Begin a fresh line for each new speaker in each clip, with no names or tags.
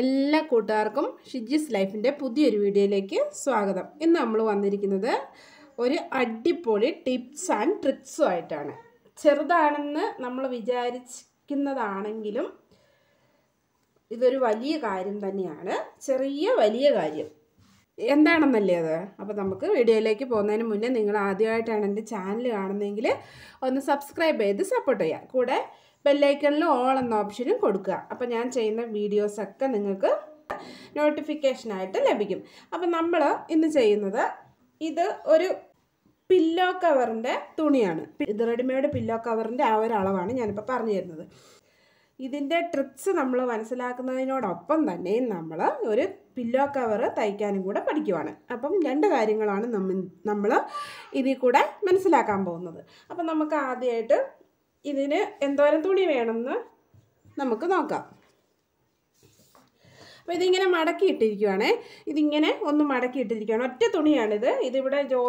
എല്ലാ കൂട്ടുകാർക്കും ഷിജിസ് ലൈഫിൻ്റെ പുതിയൊരു വീഡിയോയിലേക്ക് സ്വാഗതം ഇന്ന് നമ്മൾ വന്നിരിക്കുന്നത് ഒരു അടിപൊളി ടിപ്സ് ആൻഡ് ട്രിക്സും ആയിട്ടാണ് ചെറുതാണെന്ന് നമ്മൾ വിചാരിക്കുന്നതാണെങ്കിലും ഇതൊരു വലിയ കാര്യം തന്നെയാണ് ചെറിയ വലിയ കാര്യം എന്താണെന്നല്ലേ അത് അപ്പോൾ നമുക്ക് വീഡിയോയിലേക്ക് പോകുന്നതിന് മുന്നേ നിങ്ങൾ ആദ്യമായിട്ടാണ് എൻ്റെ ചാനൽ കാണുന്നതെങ്കിൽ ഒന്ന് സബ്സ്ക്രൈബ് ചെയ്ത് സപ്പോർട്ട് ചെയ്യുക കൂടെ ബെല്ലൈക്കണിൽ ഓൾ എന്ന ഓപ്ഷനും കൊടുക്കുക അപ്പോൾ ഞാൻ ചെയ്യുന്ന വീഡിയോസൊക്കെ നിങ്ങൾക്ക് നോട്ടിഫിക്കേഷനായിട്ട് ലഭിക്കും അപ്പോൾ നമ്മൾ ഇന്ന് ചെയ്യുന്നത് ഇത് ഒരു പില്ലോ കവറിൻ്റെ തുണിയാണ് ഇത് റെഡിമെയ്ഡ് പില്ലോ കവറിൻ്റെ ആ ഒരു അളവാണ് ഞാനിപ്പോൾ പറഞ്ഞു തരുന്നത് ഇതിൻ്റെ ട്രിക്സ് നമ്മൾ മനസ്സിലാക്കുന്നതിനോടൊപ്പം തന്നെ നമ്മൾ ഒരു പില്ലോ കവർ തയ്ക്കാനും കൂടെ പഠിക്കുവാണ് അപ്പം രണ്ട് കാര്യങ്ങളാണ് നമ്മൾ ഇതിൽ കൂടെ മനസ്സിലാക്കാൻ പോകുന്നത് അപ്പം നമുക്ക് ആദ്യമായിട്ട് ഇതിന് എന്തോരം തുണി വേണമെന്ന് നമുക്ക് നോക്കാം അപ്പോൾ ഇതിങ്ങനെ മടക്കിയിട്ടിരിക്കുവാണേ ഇതിങ്ങനെ ഒന്ന് മടക്കിയിട്ടിരിക്കുകയാണ് ഒറ്റ തുണിയാണിത് ഇതിവിടെ ജോ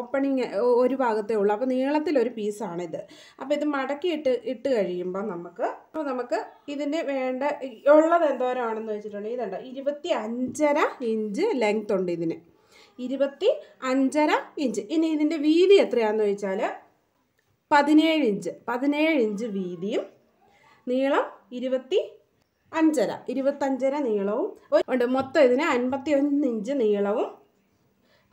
ഓപ്പണിങ് ഒരു ഭാഗത്തേ ഉള്ളൂ അപ്പോൾ നീളത്തിലൊരു പീസാണിത് അപ്പോൾ ഇത് മടക്കിയിട്ട് ഇട്ട് കഴിയുമ്പോൾ നമുക്ക് അപ്പോൾ നമുക്ക് ഇതിന് വേണ്ട ഉള്ളത് എന്തോരമാണെന്ന് വെച്ചിട്ടുണ്ടെങ്കിൽ ഇതുണ്ട് ഇരുപത്തി അഞ്ചര ഇഞ്ച് ലെങ്ത് ഉണ്ട് ഇതിന് ഇരുപത്തി അഞ്ചര ഇഞ്ച് ഇനി ഇതിൻ്റെ വീതി എത്രയാണെന്ന് ചോദിച്ചാൽ പതിനേഴ് ഇഞ്ച് പതിനേഴ് ഇഞ്ച് വീതിയും നീളം ഇരുപത്തി അഞ്ചര ഇരുപത്തഞ്ചര നീളവും ഉണ്ട് മൊത്തം ഇതിന് അൻപത്തി ഒന്ന് ഇഞ്ച് നീളവും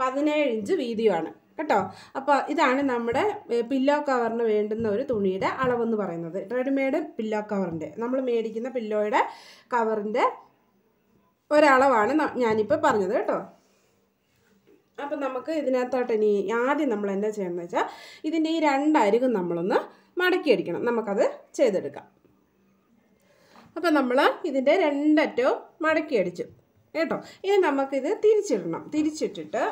പതിനേഴ് ഇഞ്ച് വീതിയുമാണ് കേട്ടോ അപ്പോൾ ഇതാണ് നമ്മുടെ പില്ലോ കവറിന് വേണ്ടുന്ന ഒരു തുണിയുടെ അളവെന്ന് പറയുന്നത് റെഡിമെയ്ഡ് പില്ലോ കവറിൻ്റെ നമ്മൾ മേടിക്കുന്ന പില്ലോയുടെ കവറിൻ്റെ ഒരളവാണ് ഞാനിപ്പോൾ പറഞ്ഞത് കേട്ടോ അപ്പം നമുക്ക് ഇതിനകത്തോട്ട് ഇനി ആദ്യം നമ്മൾ എന്താ ചെയ്യണമെന്ന് വെച്ചാൽ ഇതിൻ്റെ ഈ രണ്ടരികും നമ്മളൊന്ന് മടക്കിയടിക്കണം നമുക്കത് ചെയ്തെടുക്കാം അപ്പം നമ്മൾ ഇതിൻ്റെ രണ്ടറ്റവും മടക്കിയടിച്ചു കേട്ടോ ഇനി നമുക്കിത് തിരിച്ചിടണം തിരിച്ചിട്ടിട്ട്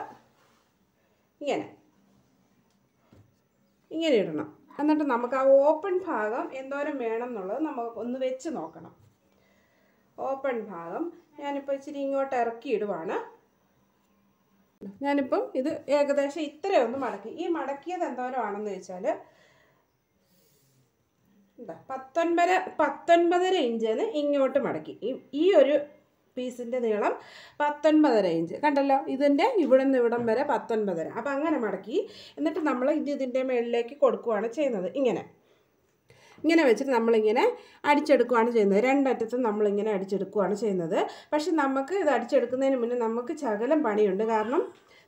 ഇങ്ങനെ ഇങ്ങനെ ഇടണം എന്നിട്ട് നമുക്ക് ആ ഓപ്പൺ ഭാഗം എന്തോരം വേണം എന്നുള്ളത് നമുക്ക് ഒന്ന് വെച്ച് നോക്കണം ഓപ്പൺ ഭാഗം ഞാനിപ്പോൾ ഇച്ചിരി ഇങ്ങോട്ട് ഇറക്കി ഇടുവാണ് ഞാനിപ്പം ഇത് ഏകദേശം ഇത്രയൊന്നും മടക്കി ഈ മടക്കിയത് എന്തോരം ആണെന്ന് വെച്ചാൽ എന്താ പത്തൊൻപത് പത്തൊൻപതര ഇഞ്ച് ഇങ്ങോട്ട് മടക്കി ഈ ഒരു പീസിൻ്റെ നീളം പത്തൊൻപതര ഇഞ്ച് കണ്ടല്ലോ ഇതിൻ്റെ ഇവിടെ നിന്ന് ഇവിടം വരെ പത്തൊൻപതര അപ്പം അങ്ങനെ മടക്കി എന്നിട്ട് നമ്മൾ ഇത് ഇതിൻ്റെ മുകളിലേക്ക് കൊടുക്കുകയാണ് ചെയ്യുന്നത് ഇങ്ങനെ ഇങ്ങനെ വെച്ചിട്ട് നമ്മളിങ്ങനെ അടിച്ചെടുക്കുകയാണ് ചെയ്യുന്നത് രണ്ടറ്റത്തും നമ്മളിങ്ങനെ അടിച്ചെടുക്കുകയാണ് ചെയ്യുന്നത് പക്ഷെ നമുക്ക് ഇത് അടിച്ചെടുക്കുന്നതിന് മുന്നേ നമുക്ക് ചകലം പണിയുണ്ട് കാരണം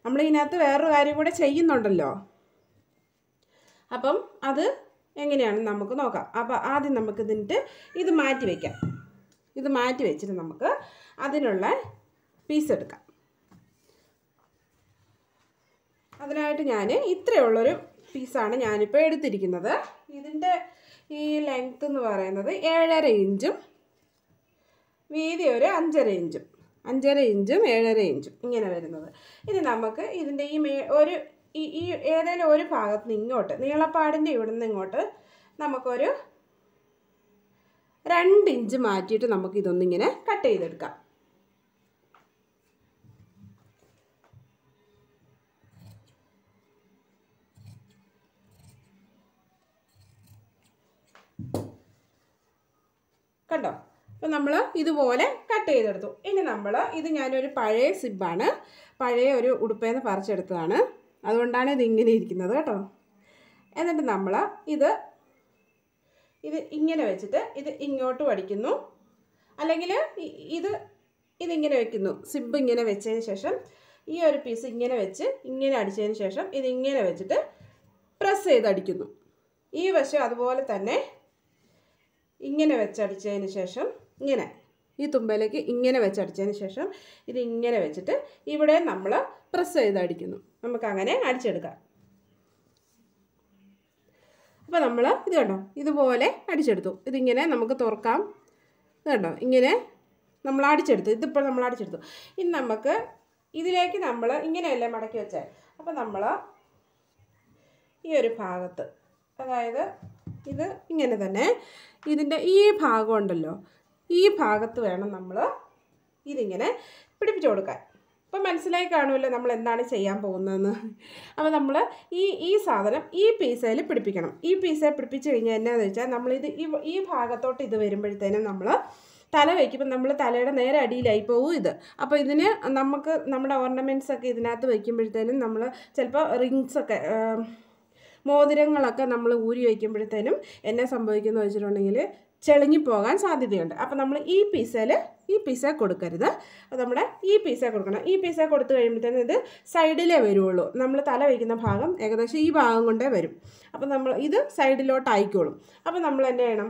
നമ്മൾ ഇതിനകത്ത് വേറൊരു കാര്യം കൂടെ ചെയ്യുന്നുണ്ടല്ലോ അപ്പം അത് എങ്ങനെയാണെന്ന് നമുക്ക് നോക്കാം അപ്പോൾ ആദ്യം നമുക്ക് ഇതിൻ്റെ ഇത് മാറ്റി വയ്ക്കാം ഇത് മാറ്റി വെച്ചിട്ട് നമുക്ക് അതിനുള്ള പീസ് എടുക്കാം അതിനായിട്ട് ഞാൻ ഇത്രയുള്ളൊരു പീസാണ് ഞാനിപ്പോൾ എടുത്തിരിക്കുന്നത് ഇതിൻ്റെ ഈ ലെങ്ത്ത് എന്ന് പറയുന്നത് ഏഴര ഇഞ്ചും വീതി ഒരു അഞ്ചര ഇഞ്ചും അഞ്ചര ഇഞ്ചും ഏഴര ഇഞ്ചും ഇങ്ങനെ വരുന്നത് ഇനി നമുക്ക് ഇതിൻ്റെ ഈ മേ ഒരു ഈ ഏതെങ്കിലും ഒരു ഭാഗത്ത് നിന്ന് ഇങ്ങോട്ട് നീളപ്പാടിൻ്റെ ഇവിടെ നിന്ന് ഇങ്ങോട്ട് നമുക്കൊരു രണ്ട് ഇഞ്ച് മാറ്റിയിട്ട് നമുക്കിതൊന്നിങ്ങനെ കട്ട് ചെയ്തെടുക്കാം കണ്ടോ അപ്പോൾ നമ്മൾ ഇതുപോലെ കട്ട് ചെയ്തെടുത്തു ഇനി നമ്മൾ ഇത് ഞാനൊരു പഴയ സിബാണ് പഴയ ഒരു ഉടുപ്പേന്ന് പറിച്ചെടുത്തതാണ് അതുകൊണ്ടാണ് ഇത് ഇങ്ങനെ ഇരിക്കുന്നത് കേട്ടോ എന്നിട്ട് നമ്മൾ ഇത് ഇത് ഇങ്ങനെ വെച്ചിട്ട് ഇത് ഇങ്ങോട്ട് പഠിക്കുന്നു അല്ലെങ്കിൽ ഇത് ഇതിങ്ങനെ വെക്കുന്നു സിബ് ഇങ്ങനെ വെച്ചതിന് ശേഷം ഈ ഒരു പീസ് ഇങ്ങനെ വെച്ച് ഇങ്ങനെ അടിച്ചതിന് ശേഷം ഇതിങ്ങനെ വെച്ചിട്ട് പ്രസ് ചെയ്ത് അടിക്കുന്നു ഈ വശം അതുപോലെ തന്നെ ഇങ്ങനെ വെച്ചടിച്ചതിന് ശേഷം ഇങ്ങനെ ഈ തുമ്പയിലേക്ക് ഇങ്ങനെ വെച്ചടിച്ചതിന് ശേഷം ഇത് ഇങ്ങനെ വെച്ചിട്ട് ഇവിടെ നമ്മൾ പ്രസ് ചെയ്ത് അടിക്കുന്നു നമുക്കങ്ങനെ അടിച്ചെടുക്കാം അപ്പോൾ നമ്മൾ ഇത് കണ്ടോ ഇതുപോലെ അടിച്ചെടുത്തു ഇതിങ്ങനെ നമുക്ക് തുറക്കാം ഇത് കണ്ടോ ഇങ്ങനെ നമ്മൾ അടിച്ചെടുത്തു ഇതിപ്പോൾ നമ്മൾ അടിച്ചെടുത്തു ഇനി നമുക്ക് ഇതിലേക്ക് നമ്മൾ ഇങ്ങനെയല്ലേ മടക്കി വെച്ചാൽ അപ്പോൾ നമ്മൾ ഈ ഒരു ഭാഗത്ത് അതായത് ഇത് ഇങ്ങനെ തന്നെ ഇതിൻ്റെ ഈ ഭാഗം ഉണ്ടല്ലോ ഈ ഭാഗത്ത് വേണം നമ്മൾ ഇതിങ്ങനെ പിടിപ്പിച്ചു കൊടുക്കാൻ അപ്പം മനസ്സിലായി കാണുമല്ലോ നമ്മൾ എന്താണ് ചെയ്യാൻ പോകുന്നതെന്ന് അപ്പോൾ നമ്മൾ ഈ ഈ സാധനം ഈ പീസയിൽ പിടിപ്പിക്കണം ഈ പീസയിൽ പിടിപ്പിച്ച് കഴിഞ്ഞാൽ എന്നാന്ന് വെച്ചാൽ നമ്മളിത് ഈ ഈ ഭാഗത്തോട്ട് ഇത് വരുമ്പോഴത്തേനും നമ്മൾ തല വയ്ക്കുമ്പോൾ നമ്മൾ തലയുടെ നേരെ അടിയിലായി പോകും ഇത് അപ്പോൾ ഇതിന് നമുക്ക് നമ്മുടെ ഓർണമെൻറ്റ്സൊക്കെ ഒക്കെ ഇതിനകത്ത് വയ്ക്കുമ്പോഴത്തേനും നമ്മൾ ചിലപ്പോൾ റിങ്സ് ഒക്കെ മോതിരങ്ങളൊക്കെ നമ്മൾ ഊരി വയ്ക്കുമ്പോഴത്തേനും എന്നെ സംഭവിക്കുന്നത് വെച്ചിട്ടുണ്ടെങ്കിൽ പോകാൻ സാധ്യതയുണ്ട് അപ്പോൾ നമ്മൾ ഈ പിസയിൽ ഈ പീസ കൊടുക്കരുത് നമ്മൾ ഈ പീസ കൊടുക്കണം ഈ പീസ കൊടുത്തു കഴിയുമ്പോഴത്തേനും ഇത് സൈഡിലേ വരുള്ളൂ നമ്മൾ തല വയ്ക്കുന്ന ഭാഗം ഏകദേശം ഈ ഭാഗം കൊണ്ടേ വരും അപ്പോൾ നമ്മൾ ഇത് സൈഡിലോട്ട് ആയിക്കോളും അപ്പോൾ നമ്മൾ എന്നെ ചെയ്യണം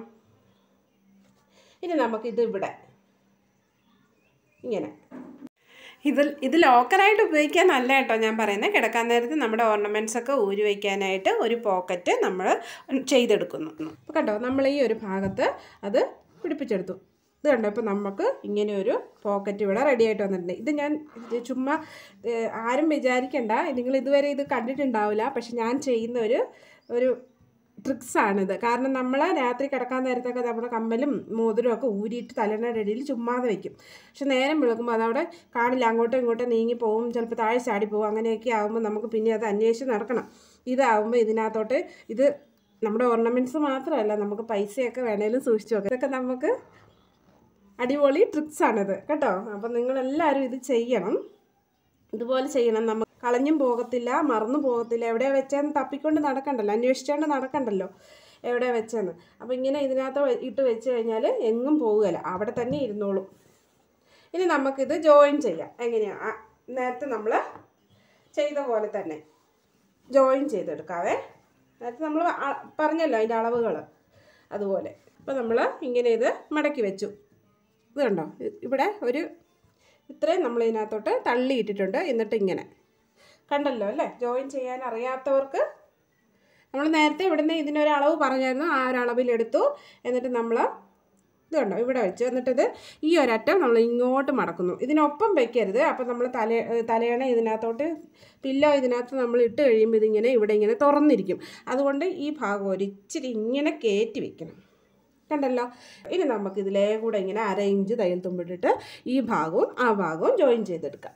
ഇനി നമുക്കിത് ഇവിടെ ഇങ്ങനെ ഇത് ഇത് ലോക്കറായിട്ട് ഉപയോഗിക്കാൻ നല്ല കേട്ടോ ഞാൻ പറയുന്നത് കിടക്കാൻ നേരത്ത് നമ്മുടെ ഓർണമെൻറ്റ്സൊക്കെ ഊരി വയ്ക്കാനായിട്ട് ഒരു പോക്കറ്റ് നമ്മൾ ചെയ്തെടുക്കുന്നു അപ്പോൾ കണ്ടോ നമ്മൾ ഈ ഒരു ഭാഗത്ത് അത് പിടിപ്പിച്ചെടുത്തു ഇത് കണ്ടോ ഇപ്പോൾ നമുക്ക് ഇങ്ങനെ ഒരു പോക്കറ്റ് ഇവിടെ റെഡി ആയിട്ട് വന്നിട്ടുണ്ട് ഇത് ഞാൻ ചുമ്മാ ആരും വിചാരിക്കണ്ട നിങ്ങൾ ഇതുവരെ ഇത് കണ്ടിട്ടുണ്ടാവില്ല പക്ഷെ ഞാൻ ചെയ്യുന്ന ഒരു ഒരു ട്രിക്സാണിത് കാരണം നമ്മൾ രാത്രി കിടക്കാൻ നേരത്തൊക്കെ നമ്മുടെ കമ്മലും മോതിരം ഒക്കെ ഊരിയിട്ട് തലേനയുടെ ഇടയിൽ ചുമ്മാതെ വയ്ക്കും പക്ഷെ നേരം വിളക്കുമ്പോൾ അതവിടെ കാണില്ല അങ്ങോട്ടും ഇങ്ങോട്ടും നീങ്ങി പോകും ചിലപ്പോൾ താഴെ ചാടി പോകും അങ്ങനെയൊക്കെ ആകുമ്പോൾ നമുക്ക് പിന്നെ അത് അന്വേഷിച്ച് നടക്കണം ഇതാവുമ്പോൾ ഇതിനകത്തോട്ട് ഇത് നമ്മുടെ ഓർണമെൻറ്റ്സ് മാത്രമല്ല നമുക്ക് പൈസയൊക്കെ വേണേലും സൂക്ഷിച്ചു നോക്കാം ഇതൊക്കെ നമുക്ക് അടിപൊളി ട്രിക്സാണിത് കേട്ടോ അപ്പം നിങ്ങളെല്ലാവരും ഇത് ചെയ്യണം ഇതുപോലെ ചെയ്യണം നമുക്ക് കളഞ്ഞും പോകത്തില്ല മറന്നു പോകത്തില്ല എവിടെ വെച്ചാന്ന് തപ്പിക്കൊണ്ട് നടക്കണ്ടല്ലോ അന്വേഷിച്ചുകൊണ്ട് നടക്കണ്ടല്ലോ എവിടെ വെച്ചാന്ന് അപ്പോൾ ഇങ്ങനെ ഇതിനകത്ത് ഇട്ട് വെച്ച് കഴിഞ്ഞാൽ എങ്ങും പോവുകയില്ല അവിടെ തന്നെ ഇരുന്നോളും ഇനി നമുക്കിത് ജോയിൻ ചെയ്യാം എങ്ങനെയാണ് നേരത്തെ നമ്മൾ ചെയ്ത പോലെ തന്നെ ജോയിൻ ചെയ്തെടുക്കാവേ നേരത്തെ നമ്മൾ പറഞ്ഞല്ലോ അതിൻ്റെ അളവുകൾ അതുപോലെ ഇപ്പം നമ്മൾ ഇങ്ങനെ ഇത് മടക്കി വെച്ചു ഇത് കണ്ടോ ഇവിടെ ഒരു ഇത്രയും നമ്മൾ ഇതിനകത്തോട്ട് തള്ളി ഇട്ടിട്ടുണ്ട് എന്നിട്ട് ഇങ്ങനെ കണ്ടല്ലോ അല്ലേ ജോയിൻ ചെയ്യാൻ അറിയാത്തവർക്ക് നമ്മൾ നേരത്തെ ഇവിടുന്ന് ഇതിനൊരളവ് പറഞ്ഞായിരുന്നു ആ ഒരളവിലെടുത്തു എന്നിട്ട് നമ്മൾ ഇത് കണ്ടോ ഇവിടെ വെച്ച് എന്നിട്ടിത് ഈ ഒരറ്റം നമ്മൾ ഇങ്ങോട്ട് മടക്കുന്നു ഇതിനൊപ്പം വെക്കരുത് അപ്പം നമ്മൾ തല തലയണ ഇതിനകത്തോട്ട് പില്ലോ ഇതിനകത്ത് നമ്മൾ ഇട്ട് കഴിയുമ്പോൾ ഇതിങ്ങനെ ഇവിടെ ഇങ്ങനെ തുറന്നിരിക്കും അതുകൊണ്ട് ഈ ഭാഗം ഒരിച്ചിരി ഇങ്ങനെ കയറ്റി വെക്കണം കണ്ടല്ലോ ഇനി നമുക്കിതിലേ കൂടെ ഇങ്ങനെ അര ഇഞ്ച് തയ്യൽ തുമ്പിട്ടിട്ട് ഈ ഭാഗവും ആ ഭാഗവും ജോയിൻ ചെയ്തെടുക്കാം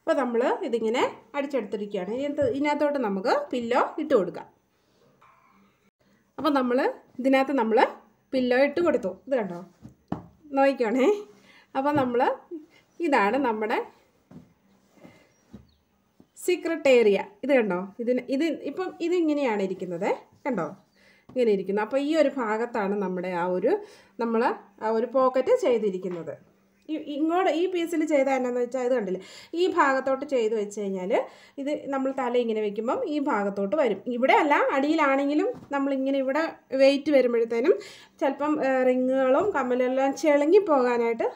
അപ്പോൾ നമ്മൾ ഇതിങ്ങനെ അടിച്ചെടുത്തിരിക്കുകയാണ് ഇതിനകത്ത് ഇതിനകത്തോട്ട് നമുക്ക് പില്ലോ ഇട്ട് കൊടുക്കാം അപ്പോൾ നമ്മൾ ഇതിനകത്ത് നമ്മൾ പില്ലോ ഇട്ട് കൊടുത്തു ഇത് കണ്ടോ നോക്കിക്കോണേ അപ്പോൾ നമ്മൾ ഇതാണ് നമ്മുടെ സീക്രട്ടേറിയ ഏരിയ ഇത് കണ്ടോ ഇതിന് ഇത് ഇപ്പം ഇതിങ്ങനെയാണ് ഇരിക്കുന്നത് കണ്ടോ ഇങ്ങനെ ഇരിക്കുന്നു അപ്പോൾ ഈ ഒരു ഭാഗത്താണ് നമ്മുടെ ആ ഒരു നമ്മൾ ആ ഒരു പോക്കറ്റ് ചെയ്തിരിക്കുന്നത് ഇങ്ങോട്ട് ഈ പീസിൽ ചെയ്ത എന്നാന്ന് വെച്ചാൽ ഇത് കണ്ടില്ലേ ഈ ഭാഗത്തോട്ട് ചെയ്ത് വെച്ച് കഴിഞ്ഞാൽ ഇത് നമ്മൾ തല ഇങ്ങനെ വെക്കുമ്പം ഈ ഭാഗത്തോട്ട് വരും ഇവിടെ അല്ല അടിയിലാണെങ്കിലും നമ്മളിങ്ങനെ ഇവിടെ വെയിറ്റ് വരുമ്പോഴത്തേനും ചിലപ്പം റിങ്ങുകളും കമ്മലെല്ലാം ചിളങ്ങി പോകാനായിട്ട്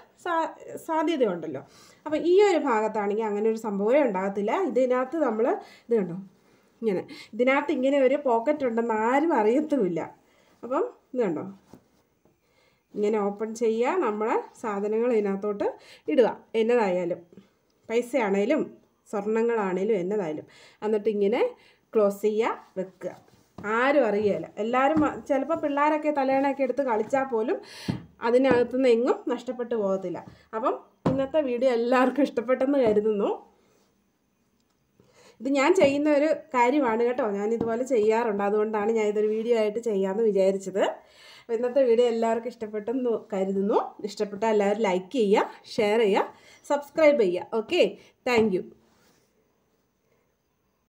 സാധ്യതയുണ്ടല്ലോ അപ്പോൾ ഈ ഒരു ഭാഗത്താണെങ്കിൽ അങ്ങനെ ഒരു സംഭവമേ ഉണ്ടാകത്തില്ല ഇതിനകത്ത് നമ്മൾ ഇത് കണ്ടോ ഇങ്ങനെ ഇതിനകത്ത് ഇങ്ങനെ ഒരു പോക്കറ്റ് ഉണ്ടെന്ന് ആരും അറിയത്തുമില്ല അപ്പം ഇത് കണ്ടോ ഇങ്ങനെ ഓപ്പൺ ചെയ്യുക നമ്മളെ സാധനങ്ങൾ ഇതിനകത്തോട്ട് ഇടുക എന്നതായാലും പൈസയാണേലും സ്വർണങ്ങളാണേലും എന്നതായാലും എന്നിട്ട് ഇങ്ങനെ ക്ലോസ് ചെയ്യുക വെക്കുക ആരും അറിയില്ല എല്ലാവരും ചിലപ്പോൾ പിള്ളേരൊക്കെ തലേണയൊക്കെ എടുത്ത് കളിച്ചാൽ പോലും നിന്ന് എങ്ങും നഷ്ടപ്പെട്ടു പോകത്തില്ല അപ്പം ഇന്നത്തെ വീഡിയോ എല്ലാവർക്കും ഇഷ്ടപ്പെട്ടെന്ന് കരുതുന്നു ഇത് ഞാൻ ചെയ്യുന്ന ഒരു കാര്യമാണ് കേട്ടോ ഞാൻ ഇതുപോലെ ചെയ്യാറുണ്ട് അതുകൊണ്ടാണ് ഞാൻ ഇതൊരു വീഡിയോ ആയിട്ട് ചെയ്യാമെന്ന് വിചാരിച്ചത് അപ്പോൾ ഇന്നത്തെ വീഡിയോ എല്ലാവർക്കും ഇഷ്ടപ്പെട്ടെന്ന് കരുതുന്നു ഇഷ്ടപ്പെട്ടാൽ എല്ലാവരും ലൈക്ക് ചെയ്യുക ഷെയർ ചെയ്യുക സബ്സ്ക്രൈബ് ചെയ്യുക ഓക്കെ താങ്ക്